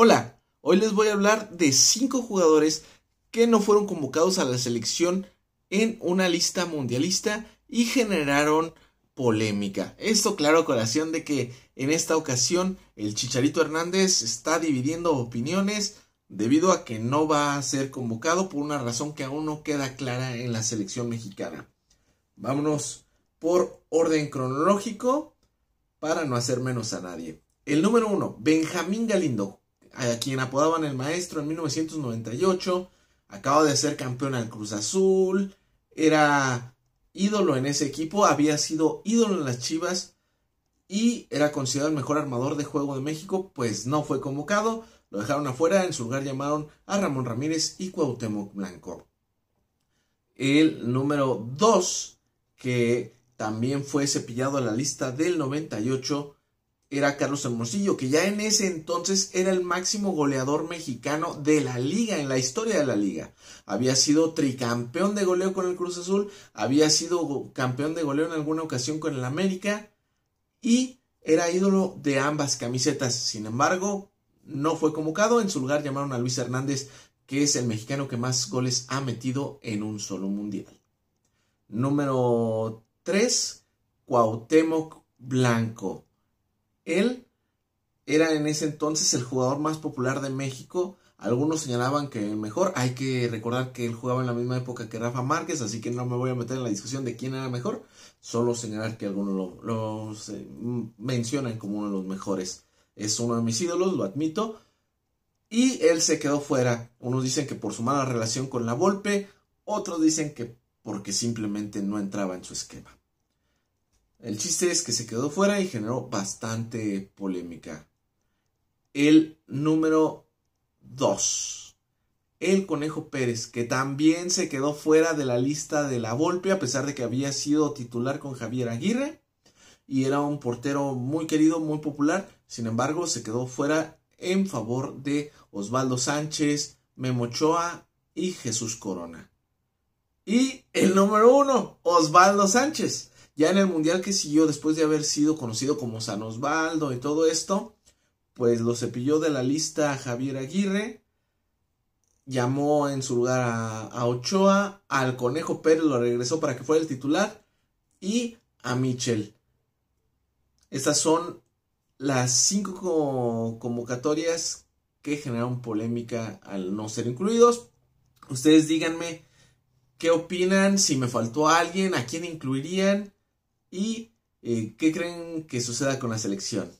Hola, hoy les voy a hablar de 5 jugadores que no fueron convocados a la selección en una lista mundialista y generaron polémica. Esto claro a colación de que en esta ocasión el Chicharito Hernández está dividiendo opiniones debido a que no va a ser convocado por una razón que aún no queda clara en la selección mexicana. Vámonos por orden cronológico para no hacer menos a nadie. El número 1, Benjamín Galindo, a quien apodaban el maestro en 1998, acaba de ser campeón al Cruz Azul, era ídolo en ese equipo, había sido ídolo en las Chivas y era considerado el mejor armador de juego de México, pues no fue convocado, lo dejaron afuera, en su lugar llamaron a Ramón Ramírez y Cuauhtémoc Blanco. El número 2, que también fue cepillado en la lista del 98, era Carlos Hermosillo, que ya en ese entonces era el máximo goleador mexicano de la liga, en la historia de la liga. Había sido tricampeón de goleo con el Cruz Azul, había sido campeón de goleo en alguna ocasión con el América y era ídolo de ambas camisetas. Sin embargo, no fue convocado, en su lugar llamaron a Luis Hernández, que es el mexicano que más goles ha metido en un solo mundial. Número 3, Cuauhtémoc Blanco él era en ese entonces el jugador más popular de México. Algunos señalaban que el mejor. Hay que recordar que él jugaba en la misma época que Rafa Márquez, así que no me voy a meter en la discusión de quién era mejor. Solo señalar que algunos lo, eh, mencionan como uno de los mejores. Es uno de mis ídolos, lo admito. Y él se quedó fuera. Unos dicen que por su mala relación con la Volpe, otros dicen que porque simplemente no entraba en su esquema. El chiste es que se quedó fuera y generó bastante polémica. El número 2. El Conejo Pérez, que también se quedó fuera de la lista de la Volpe, a pesar de que había sido titular con Javier Aguirre y era un portero muy querido, muy popular. Sin embargo, se quedó fuera en favor de Osvaldo Sánchez, Memochoa y Jesús Corona. Y el número uno, Osvaldo Sánchez ya en el mundial que siguió, después de haber sido conocido como San Osvaldo y todo esto, pues lo cepilló de la lista Javier Aguirre, llamó en su lugar a, Ochoa, al Conejo Pérez lo regresó para que fuera el titular y a Michel. Estas son las cinco convocatorias que generaron polémica al no ser incluidos. Ustedes díganme qué opinan, si me faltó alguien, a quién incluirían. ¿Y eh, qué creen que suceda con la selección?